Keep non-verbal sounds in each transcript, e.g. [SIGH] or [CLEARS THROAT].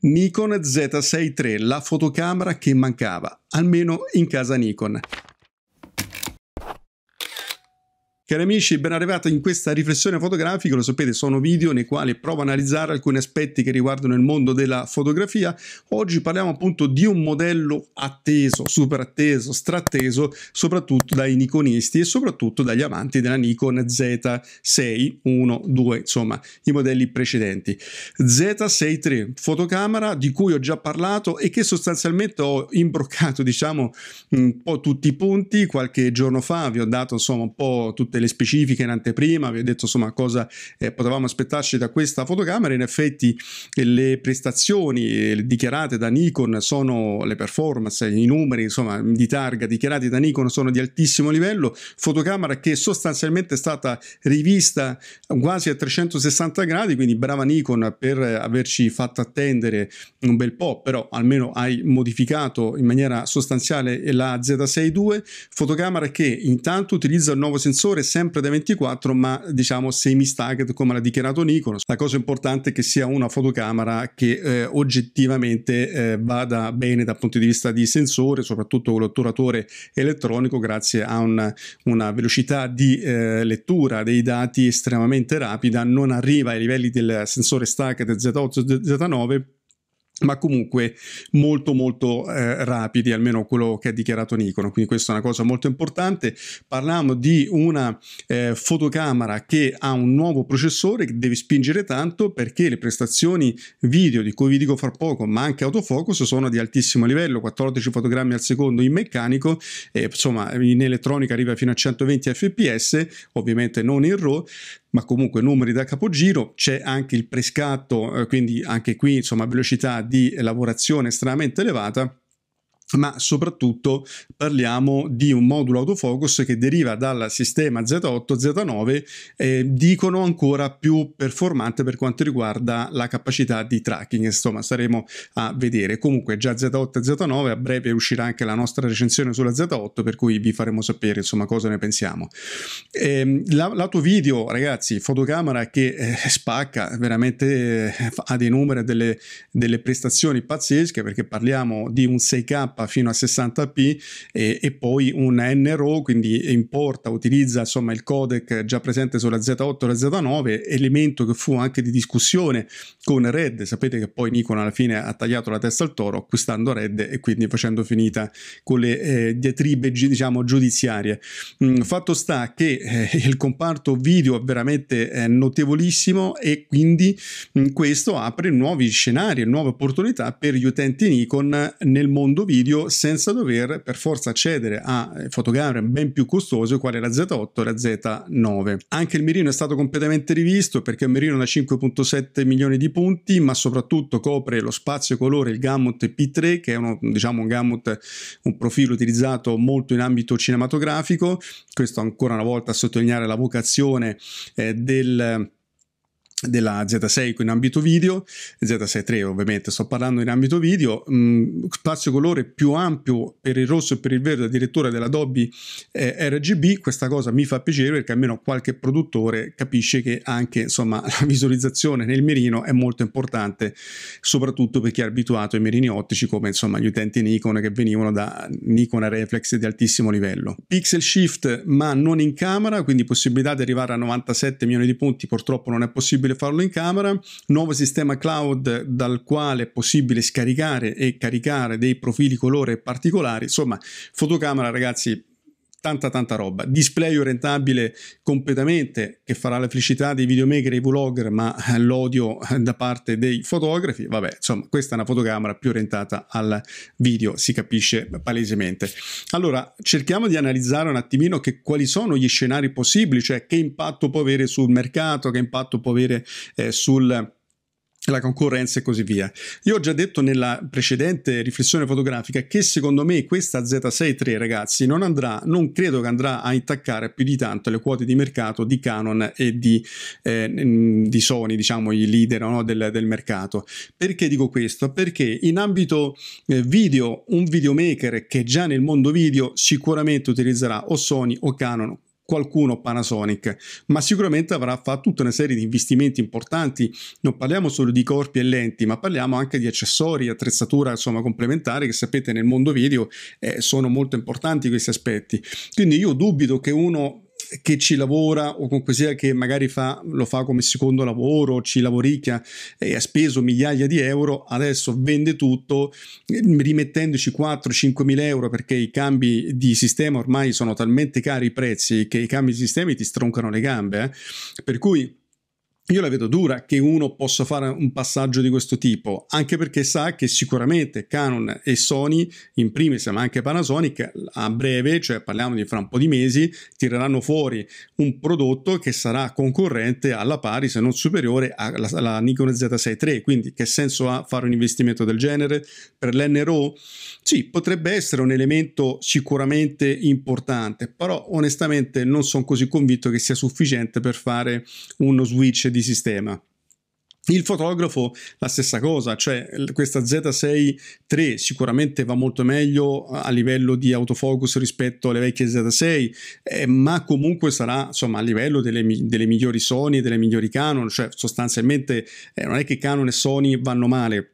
Nikon z 6 III, la fotocamera che mancava, almeno in casa Nikon. Cari amici, ben arrivati in questa riflessione fotografica, lo sapete, sono video nei quali provo a analizzare alcuni aspetti che riguardano il mondo della fotografia. Oggi parliamo appunto di un modello atteso, super atteso, stratteso, soprattutto dai Nikonisti e soprattutto dagli amanti della Nikon Z6, 1, 2, insomma, i modelli precedenti. Z6 III, fotocamera di cui ho già parlato e che sostanzialmente ho imbroccato, diciamo, un po' tutti i punti. Qualche giorno fa vi ho dato, insomma, un po' tutte delle specifiche in anteprima, vi ho detto insomma cosa eh, potevamo aspettarci da questa fotocamera, in effetti le prestazioni eh, dichiarate da Nikon sono le performance, i numeri insomma di targa dichiarati da Nikon sono di altissimo livello, fotocamera che sostanzialmente è stata rivista quasi a 360 gradi, quindi brava Nikon per averci fatto attendere un bel po', però almeno hai modificato in maniera sostanziale la Z6 II, fotocamera che intanto utilizza il nuovo sensore sempre da 24 ma diciamo semi stacked come l'ha dichiarato Nikon la cosa importante è che sia una fotocamera che eh, oggettivamente eh, vada bene dal punto di vista di sensore soprattutto con l'otturatore elettronico grazie a un, una velocità di eh, lettura dei dati estremamente rapida non arriva ai livelli del sensore stacked Z8 Z9 ma comunque molto molto eh, rapidi, almeno quello che ha dichiarato Nikon, quindi questa è una cosa molto importante. Parliamo di una eh, fotocamera che ha un nuovo processore che deve spingere tanto perché le prestazioni video, di cui vi dico fra poco, ma anche autofocus, sono di altissimo livello, 14 fotogrammi al secondo in meccanico, eh, insomma in elettronica arriva fino a 120 fps, ovviamente non in RAW, ma comunque numeri da capogiro, c'è anche il prescatto, eh, quindi anche qui insomma velocità di lavorazione estremamente elevata ma soprattutto parliamo di un modulo autofocus che deriva dal sistema Z8, Z9, eh, dicono ancora più performante per quanto riguarda la capacità di tracking, insomma staremo a vedere. Comunque già Z8 e Z9, a breve uscirà anche la nostra recensione sulla Z8, per cui vi faremo sapere insomma cosa ne pensiamo. Eh, lato video, ragazzi, fotocamera che eh, spacca, veramente eh, ha dei numeri e delle, delle prestazioni pazzesche, perché parliamo di un 6K fino a 60p e, e poi un NRO, quindi importa, utilizza insomma il codec già presente sulla Z8 e la Z9, elemento che fu anche di discussione con Red. Sapete che poi Nikon alla fine ha tagliato la testa al toro acquistando Red e quindi facendo finita con le eh, diatribe diciamo giudiziarie. Mm, fatto sta che eh, il comparto video è veramente eh, notevolissimo e quindi mh, mm, questo apre nuovi scenari, nuove opportunità per gli utenti Nikon nel mondo video video senza dover per forza accedere a eh, fotogrammi ben più costosi quali la Z8 e la Z9. Anche il mirino è stato completamente rivisto perché è un mirino da 5.7 milioni di punti ma soprattutto copre lo spazio colore il Gamut P3 che è uno, diciamo, un Gamut un profilo utilizzato molto in ambito cinematografico questo ancora una volta a sottolineare la vocazione eh, del della Z6 in ambito video, z 6 III ovviamente sto parlando in ambito video, mh, mm, spazio colore più ampio per il rosso e per il verde addirittura dell'Adobe eh, RGB, questa cosa mi fa piacere perché almeno qualche produttore capisce che anche insomma [LAUGHS] la visualizzazione nel mirino è molto importante soprattutto per chi è abituato ai mirini ottici come insomma gli utenti Nikon che venivano da Nikon a reflex di altissimo livello. Pixel shift ma non in camera, quindi possibilità di arrivare a 97 milioni di punti purtroppo non è possibile possibile farlo in camera, nuovo sistema cloud dal quale è possibile scaricare e caricare dei profili colore particolari, insomma fotocamera ragazzi tanta tanta roba. Display orientabile completamente che farà la felicità dei videomaker e i vlogger, ma eh, l'odio eh, da parte dei fotografi. Vabbè, insomma, questa è una fotocamera più orientata al video, si capisce palesemente. Allora, cerchiamo di analizzare un attimino che quali sono gli scenari possibili, cioè che impatto può avere sul mercato, che impatto può avere eh, sul la concorrenza e così via. Io ho già detto nella precedente riflessione fotografica che secondo me questa Z6 III, ragazzi, non andrà, non credo che andrà a intaccare più di tanto le quote di mercato di Canon e di, eh, di Sony, diciamo i leader no, del, del, mercato. Perché dico questo? Perché in ambito eh, video, un videomaker che già nel mondo video sicuramente utilizzerà o Sony o Canon qualcuno Panasonic, ma sicuramente avrà fatto tutta una serie di investimenti importanti. Non parliamo solo di corpi e lenti, ma parliamo anche di accessori, attrezzatura insomma complementare che sapete nel mondo video eh, sono molto importanti questi aspetti. Quindi io dubito che uno che ci lavora o con qualsiasi che magari fa, lo fa come secondo lavoro, ci lavoricchia e ha speso migliaia di euro, adesso vende tutto rimettendoci 4-5 mila euro perché i cambi di sistema ormai sono talmente cari i prezzi che i cambi di sistema ti stroncano le gambe. Eh? Per cui io la vedo dura che uno possa fare un passaggio di questo tipo, anche perché sa che sicuramente Canon e Sony, in primis ma anche Panasonic, a breve, cioè parliamo di fra un po' di mesi, tireranno fuori un prodotto che sarà concorrente alla pari, se non superiore, alla, alla Nikon Z6 III. Quindi che senso ha fare un investimento del genere? Per l'NRO? Sì, potrebbe essere un elemento sicuramente importante, però onestamente non sono così convinto che sia sufficiente per fare uno switch di di sistema. Il fotografo la stessa cosa, cioè questa Z6 III sicuramente va molto meglio a livello di autofocus rispetto alle vecchie Z6, eh, ma comunque sarà insomma a livello delle, delle migliori Sony e delle migliori Canon, cioè sostanzialmente eh, non è che Canon e Sony vanno male,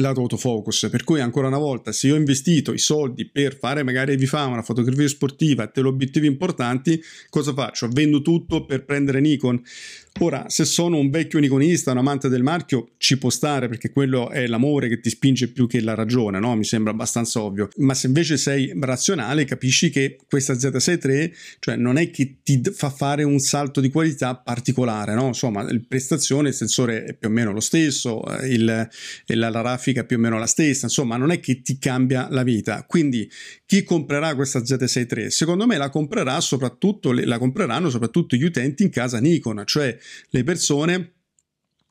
lato autofocus. Per cui, ancora una volta, se io ho investito i soldi per fare magari Vifama, una fotografia sportiva, te obiettivi importanti, cosa faccio? Vendo tutto per prendere Nikon. Ora, se sono un vecchio Nikonista, un amante del marchio, ci può stare perché quello è l'amore che ti spinge più che la ragione, no? Mi sembra abbastanza ovvio. Ma se invece sei razionale, capisci che questa Z6 III, cioè non è che ti fa fare un salto di qualità particolare, no? Insomma, la prestazione, il sensore è più o meno lo stesso, eh, il, la, la grafica più o meno la stessa, insomma non è che ti cambia la vita. Quindi chi comprerà questa z 63 Secondo me la, comprerà soprattutto, la compreranno soprattutto gli utenti in casa Nikon, cioè le persone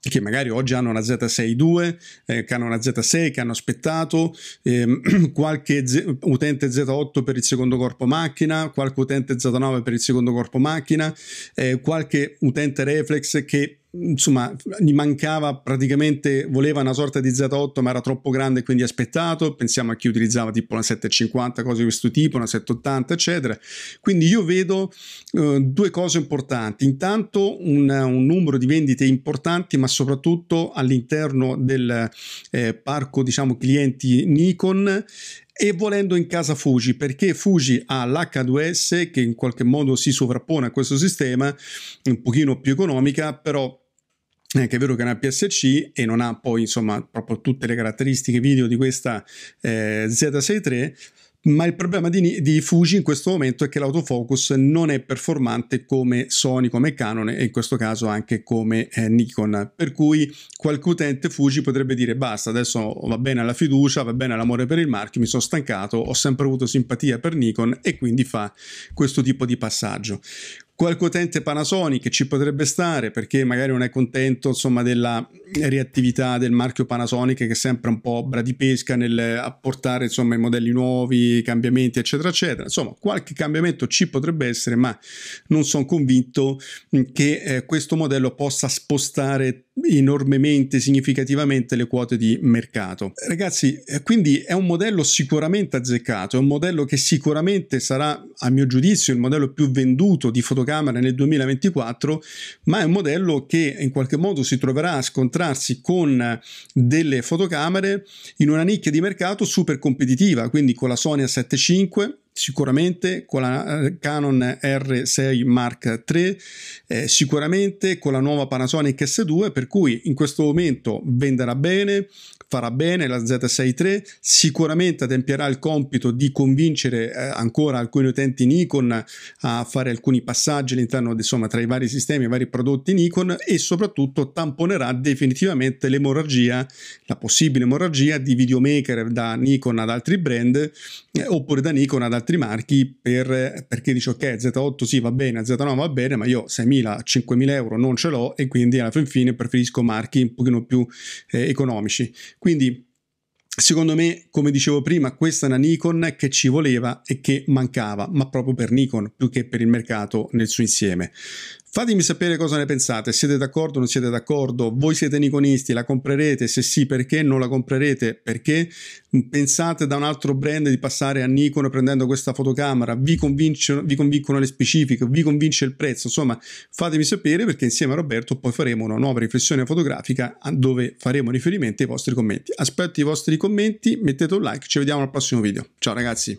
che magari oggi hanno una z 62 eh, che hanno una Z6, che hanno aspettato, ehm, [CLEARS THROAT] qualche Z- utente Z8 per il secondo corpo macchina, qualche utente Z9 per il secondo corpo macchina, eh, qualche utente reflex che insomma, gli mancava praticamente, voleva una sorta di Z8 ma era troppo grande quindi aspettato, pensiamo a chi utilizzava tipo una 750, cose di questo tipo, una 780 eccetera, quindi io vedo eh, due cose importanti, intanto un, un, numero di vendite importanti ma soprattutto all'interno del eh, parco diciamo clienti Nikon e volendo in casa Fuji perché Fuji ha l'H2S che in qualche modo si sovrappone a questo sistema un pochino più economica però è eh, che è vero che è una PSC e non ha poi insomma proprio tutte le caratteristiche video di questa eh, Z63 ma il problema di, di, Fuji in questo momento è che l'autofocus non è performante come Sony, come Canon e in questo caso anche come eh, Nikon. Per cui qualche utente Fuji potrebbe dire basta, adesso va bene la fiducia, va bene l'amore per il marchio, mi sono stancato, ho sempre avuto simpatia per Nikon e quindi fa questo tipo di passaggio qualche utente Panasonic ci potrebbe stare perché magari non è contento insomma, della reattività del marchio Panasonic che è sempre un po' bradipesca nel apportare insomma, i modelli nuovi, cambiamenti eccetera eccetera insomma qualche cambiamento ci potrebbe essere ma non sono convinto mm, che eh, questo modello possa spostare enormemente significativamente le quote di mercato ragazzi eh, quindi è un modello sicuramente azzeccato è un modello che sicuramente sarà a mio giudizio il modello più venduto di fotografia fotocamere nel 2024, ma è un modello che in qualche modo si troverà a scontrarsi con delle fotocamere in una nicchia di mercato super competitiva, quindi con la Sony A7 sicuramente con la eh, Canon R6 Mark III, eh, sicuramente con la nuova Panasonic S2, per cui in questo momento venderà bene, farà bene la Z6 III, sicuramente adempierà il compito di convincere eh, ancora alcuni utenti Nikon a fare alcuni passaggi all'interno insomma, tra i vari sistemi e i vari prodotti Nikon e soprattutto tamponerà definitivamente l'emorragia, la possibile emorragia di videomaker da Nikon ad altri brand eh, oppure da Nikon ad altri altri marchi per, perché dice ok Z8 sì va bene, Z9 va bene, ma io 6.000, 5.000 euro non ce l'ho e quindi alla fin fine preferisco marchi un pochino più eh, economici. Quindi Secondo me, come dicevo prima, questa è una Nikon che ci voleva e che mancava, ma proprio per Nikon più che per il mercato nel suo insieme. Fatemi sapere cosa ne pensate, siete d'accordo o non siete d'accordo, voi siete Nikonisti, la comprerete, se sì perché, non la comprerete perché, pensate da un altro brand di passare a Nikon prendendo questa fotocamera, vi, vi convincono le specifiche, vi convince il prezzo, insomma fatemi sapere perché insieme a Roberto poi faremo una nuova riflessione fotografica dove faremo riferimento ai vostri commenti. Aspetto i vostri commenti, mettete un like, ci vediamo al prossimo video. Ciao ragazzi!